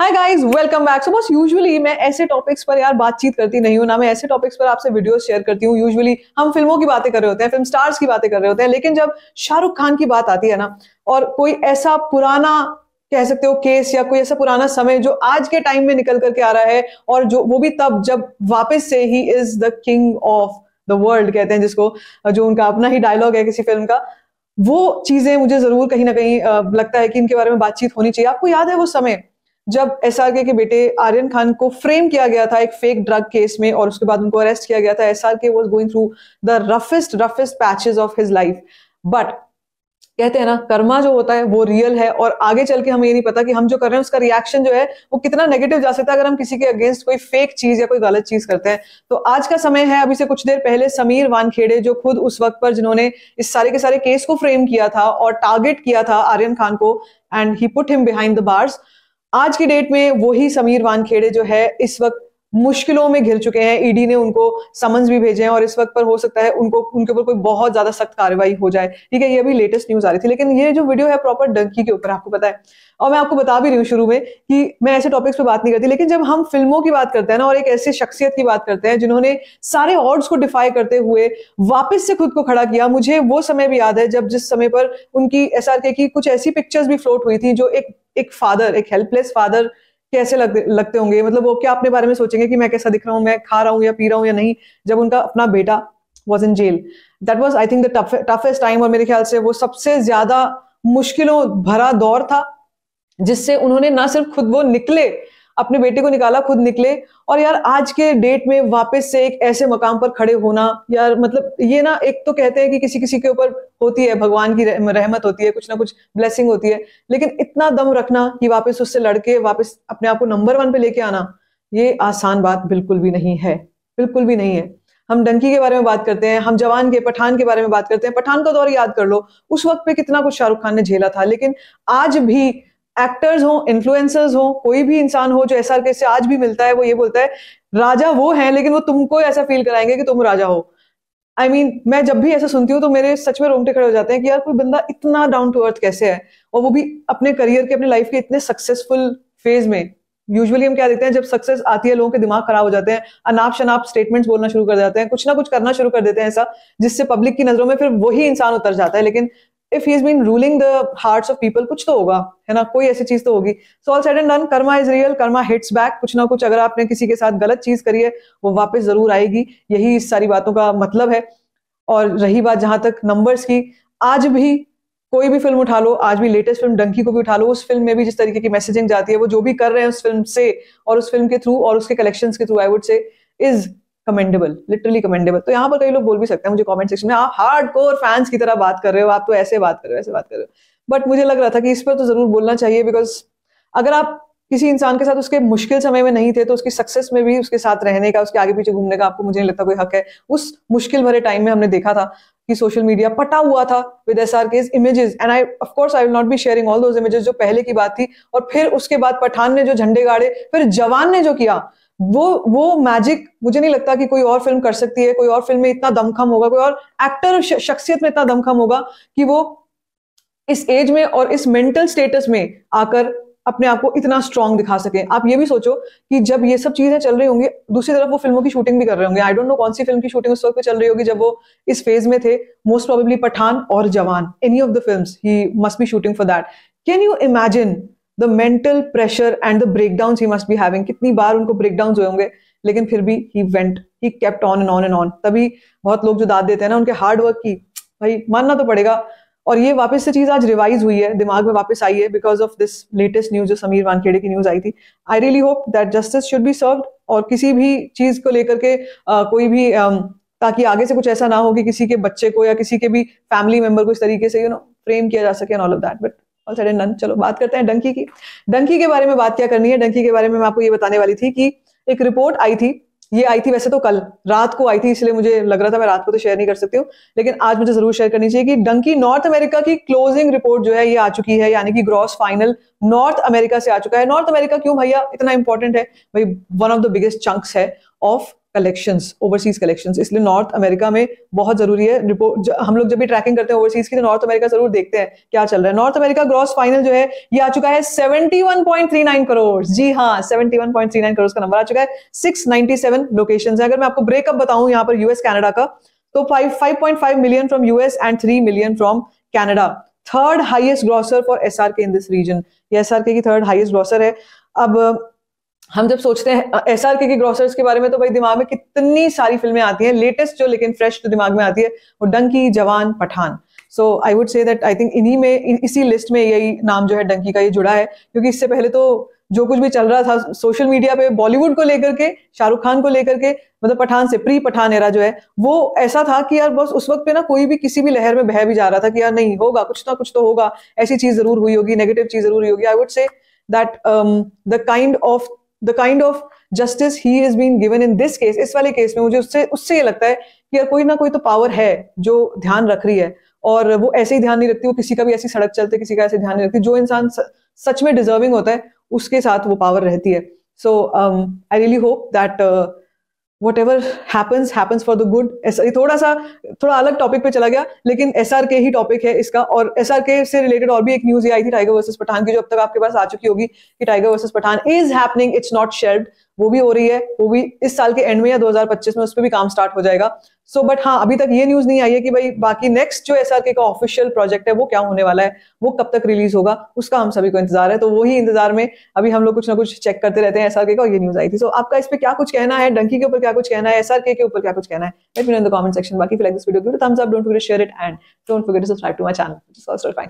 हाय guys welcome back so बस usually मैं ऐसे टॉपिक्स पर यार बातचीत करती नहीं हूँ ना मैं ऐसे टॉपिक्स पर आपसे वीडियोस शेयर करती हूँ यूजुअली हम फिल्मों की बातें कर रहे होते हैं फिल्म स्टार्स की बातें कर रहे होते हैं लेकिन जब शाहरुख खान की बात आती है ना और कोई ऐसा पुराना कह सकते हो केस या कोई ऐसा पुराना समय जो आज के टाइम में निकल करके आ रहा है और जो वो भी तब जब वापस से ही is the king of the world कहते हैं जिसको जो उनका अपना ही डायलॉग है किसी फिल्म का वो चीजें मुझे जरूर कहीं ना कहीं लगता है कि इनके बारे में बातचीत होनी चाहिए आपको याद है वो समय जब एसआरके के बेटे आर्यन खान को फ्रेम किया गया था एक फेक ड्रग केस में और उसके बाद उनको अरेस्ट किया गया था SRK was going through the roughest roughest patches of his life but कहते हैं ना कर्मा जो होता है वो रियल है और आगे चल के हमें ये नहीं पता कि हम जो कर रहे हैं उसका रिएक्शन जो है वो कितना नेगेटिव जा सकता है अगर हम किसी के अगेंस्ट कोई फेक चीज या कोई गलत चीज करते हैं तो आज का समय है अभी से कुछ देर पहले समीर वानखेड़े जो खुद उस वक्त पर जिन्होंने इस सारे के सारे केस को फ्रेम किया था और टारगेट किया था आर्यन खान को and he put him behind the bars आज की डेट में वही समीर वानखेड़े जो है इस वक्त मुश्किलों में घिर चुके हैं ईडी e ने उनको समन्स भी भेजे हैं और इस वक्त पर हो सकता है उनको उनके ऊपर कोई बहुत ज्यादा सख्त कार्रवाई हो जाए ठीक है ये अभी लेटेस्ट न्यूज आ रही थी लेकिन ये जो वीडियो है प्रॉपर डंकी के ऊपर आपको पता है और मैं आपको बता भी रही हूँ शुरू में कि मैं ऐसे टॉपिक्स पर बात नहीं करती लेकिन जब हम फिल्मों की बात करते हैं ना और एक ऐसी शख्सियत की बात करते हैं जिन्होंने सारे ऑर्ड्स को डिफाई करते हुए वापस से खुद को खड़ा किया मुझे वो समय भी याद है जब जिस समय पर उनकी एस की कुछ ऐसी पिक्चर्स भी फ्लोट हुई थी जो एक एक फादर एक हेल्पलेस फादर कैसे लग, लगते होंगे मतलब वो क्या अपने बारे में सोचेंगे कि मैं कैसा दिख रहा हूँ मैं खा रहा हूँ या पी रहा हूँ या नहीं जब उनका अपना बेटा was in jail that was I think the toughest time और मेरे ख्याल से वो सबसे ज्यादा मुश्किलों भरा दौर था जिससे उन्होंने ना सिर्फ खुद वो निकले अपने बेटे को निकाला खुद निकले और यार आज के डेट में वापस से एक ऐसे मकाम पर खड़े होना यार मतलब ये ना एक तो कहते हैं कि किसी किसी के ऊपर होती है भगवान की रहमत होती है कुछ ना कुछ ब्लेसिंग होती है लेकिन इतना दम रखना कि वापस उससे लड़के वापस अपने आप को नंबर वन पे लेके आना ये आसान बात बिल्कुल भी नहीं है बिल्कुल भी नहीं है हम डंकी के बारे में बात करते हैं हम जवान के पठान के बारे में बात करते हैं पठान का दौर याद कर लो उस वक्त पे कितना कुछ शाहरुख खान ने झेला था लेकिन आज भी एक्टर्स हो इन्फ्लुएंसर्स हो कोई भी इंसान हो जो एस आर के से आज भी मिलता है वो ये बोलता है राजा वो है लेकिन वो तुमको ऐसा फील कराएंगे कि तुम राजा हो आई I मीन mean, मैं जब भी ऐसा सुनती हूँ तो मेरे सच में रोंगटे खड़े हो जाते हैं कि यार कोई बंदा इतना डाउन टू अर्थ कैसे है और वो भी अपने करियर के अपने लाइफ के इतने सक्सेसफुल फेज में यूजुअली हम क्या देखते हैं जब सक्सेस आती है लोगों के दिमाग खराब हो जाते हैं अनाप शनाप स्टेटमेंट्स बोलना शुरू कर जाते हैं कुछ ना कुछ करना शुरू कर देते हैं ऐसा जिससे पब्लिक की नजरों में फिर वही इंसान उतर जाता है लेकिन if he is been ruling the hearts of people कुछ तो होगा है ना कोई ऐसी चीज तो होगी so all said and done karma is real karma hits back कुछ ना कुछ अगर आपने किसी के साथ गलत चीज करी है वो वापस जरूर आएगी यही इस सारी बातों का मतलब है और रही बात जहां तक नंबर्स की आज भी कोई भी फिल्म उठा लो आज भी लेटेस्ट फिल्म डंकी को भी उठा लो उस फिल्म में भी जिस तरीके की मैसेजिंग जाती है वो जो भी कर रहे हैं उस फिल्म से और उस फिल्म के थ्रू और उसके कलेक्शन के through I would say is commendable literally commendable तो यहाँ पर कई लोग बोल भी सकते हैं मुझे कमेंट सेक्शन में आप हार्ड कोर फैंस की तरह बात कर रहे हो आप तो ऐसे बात कर रहे हो ऐसे बात कर रहे हो बट मुझे लग रहा था कि इस पर तो जरूर बोलना चाहिए बिकॉज अगर आप किसी इंसान के साथ उसके मुश्किल समय में नहीं थे तो उसकी सक्सेस में भी उसके साथ रहने का उसके आगे पीछे घूमने का आपको मुझे नहीं लगता कोई हक है उस मुश्किल भरे टाइम में हमने देखा था कि सोशल मीडिया पटा हुआ था with S R K images and I of course I will not be sharing all those images जो पहले की बात थी और फिर उसके बाद पठान ने जो झंडे गाड़े फिर जवान ने जो किया वो वो मैजिक मुझे नहीं लगता कि कोई और फिल्म कर सकती है कोई और फिल्म में इतना दमखम होगा कोई और एक्टर शख्सियत में इतना दमखम होगा कि वो इस एज में और इस मेंटल स्टेटस में आकर अपने आप को इतना स्ट्रांग दिखा सके आप ये भी सोचो कि जब ये सब चीजें चल रही होंगी दूसरी तरफ वो फिल्मों की शूटिंग भी कर रहे होंगे आई डोंट नो कौन सी फिल्म की शूटिंग उस वक्त चल रही होगी जब वो इस फेज में थे मोस्ट प्रोबेबली पठान और Jawan any of the film he must be shooting for that can you imagine the mental pressure and the breakdown he must be having कितनी बार उनको ब्रेकडाउन हुए होंगे लेकिन फिर भी he went he kept on and on and on तभी बहुत लोग जो दाद देते हैं ना उनके हार्ड वर्क की भाई मानना तो पड़ेगा और ये वापस से चीज आज रिवाइज हुई है दिमाग में वापस आई है because of this latest news जो समीर वानखेड़े की न्यूज आई थी I really hope that justice should be served और किसी भी चीज को लेकर के आ, कोई भी आ, ताकि आगे से कुछ ऐसा ना हो कि किसी के बच्चे को या किसी के भी फैमिली मेंबर को इस तरीके से यू नो फ्रेम किया जा सके all of that but all said and चलो बात करते हैं डंकी की डंकी के बारे में बात क्या करनी है डंकी के बारे में मैं आपको ये बताने वाली थी कि एक रिपोर्ट आई थी ये आई थी वैसे तो कल रात को आई थी इसलिए मुझे लग रहा था मैं रात को तो शेयर नहीं कर सकती हूँ लेकिन आज मुझे जरूर शेयर करनी चाहिए कि डंकी नॉर्थ अमेरिका की क्लोजिंग रिपोर्ट जो है ये आ चुकी है यानी कि ग्रॉस फाइनल नॉर्थ अमेरिका से आ चुका है नॉर्थ अमेरिका क्यों भैया इतना इंपॉर्टेंट है भाई one of the biggest chunks है ऑफ कलेक्शंस ओवरसीज कलेक्शंस इसलिए नॉर्थ अमेरिका में बहुत जरूरी है रिपोर्ट हम लोग जब भी ट्रैकिंग करते हैं ओवरसीज की तो नॉर्थ अमेरिका जरूर देखते हैं क्या चल रहा है नॉर्थ अमेरिका ग्रॉस फाइनल जो है ये आ चुका है 71.39 करोड़ जी हाँ 71.39 करोड़ का नंबर आ चुका है सिक्स नाइनटी सेवन लोकेशन है अगर मैं आपको ब्रेकअप बताऊं यहाँ पर यूएस कैनेडा का तो five five point five million from US and three million from Canada third highest grosser for S R K in this region ये एस की थर्ड हाइएस्ट ग्रॉसर है अब हम जब सोचते हैं एस आर के की ग्रोसर्स के बारे में तो भाई दिमाग में कितनी सारी फिल्में आती हैं लेटेस्ट जो लेकिन फ्रेश जो दिमाग में आती है वो Dunki Jawan Pathaan so I would say that I think इन्हीं में इसी लिस्ट में यही नाम जो है डंकी का ये जुड़ा है क्योंकि इससे पहले तो जो कुछ भी चल रहा था सोशल मीडिया पे बॉलीवुड को लेकर के शाहरुख खान को लेकर के मतलब पठान से प्री पठान एरा जो है वो ऐसा था कि यार बस उस वक्त पे ना कोई भी किसी भी लहर में बह भी जा रहा था कि यार नहीं होगा कुछ ना कुछ तो होगा ऐसी चीज जरूर हुई होगी नेगेटिव चीज जरूर हुई होगी I would say that the kind of the kind of justice he is been given in this case इस वाले केस में मुझे उससे उससे ये लगता है कि यार कोई ना कोई तो पावर है जो ध्यान रख रही है और वो ऐसे ही ध्यान नहीं रखती वो किसी का भी ऐसी सड़क चलते किसी का ऐसे ध्यान नहीं रखती जो इंसान सच में डिजर्विंग होता है उसके साथ वो पावर रहती है so I really hope that whatever happens happens for the good ये थोड़ा सा थोड़ा अलग टॉपिक पे चला गया लेकिन एस आर के ही टॉपिक है इसका और एस आर से रिलेटेड और भी एक न्यूज आई थी टाइगर वर्सेज पठान की जो अब तक आपके पास आ चुकी होगी कि Tiger versus Pathaan is happening it's not shade वो भी हो रही है वो भी इस साल के एंड में या 2025 में उस पर भी काम स्टार्ट हो जाएगा सो बट हाँ अभी तक ये न्यूज नहीं आई है कि भाई बाकी नेक्स्ट जो एस का ऑफिशियल प्रोजेक्ट है वो क्या होने वाला है वो कब तक रिलीज होगा उसका हम सभी को इंतजार है तो वही इंतजार में अभी हम लोग कुछ ना कुछ चेक करते रहते हैं एस का और ये न्यूज आई थी सो so, आपका इस पर क्या कुछ कहना है डंकी के ऊपर क्या कुछ कहना है एस के ऊपर क्या कुछ कहना है कमेंट सेक्शन बाकी फिलहाल इस video thumbs don't forget share it and don't forget to subscribe to my channel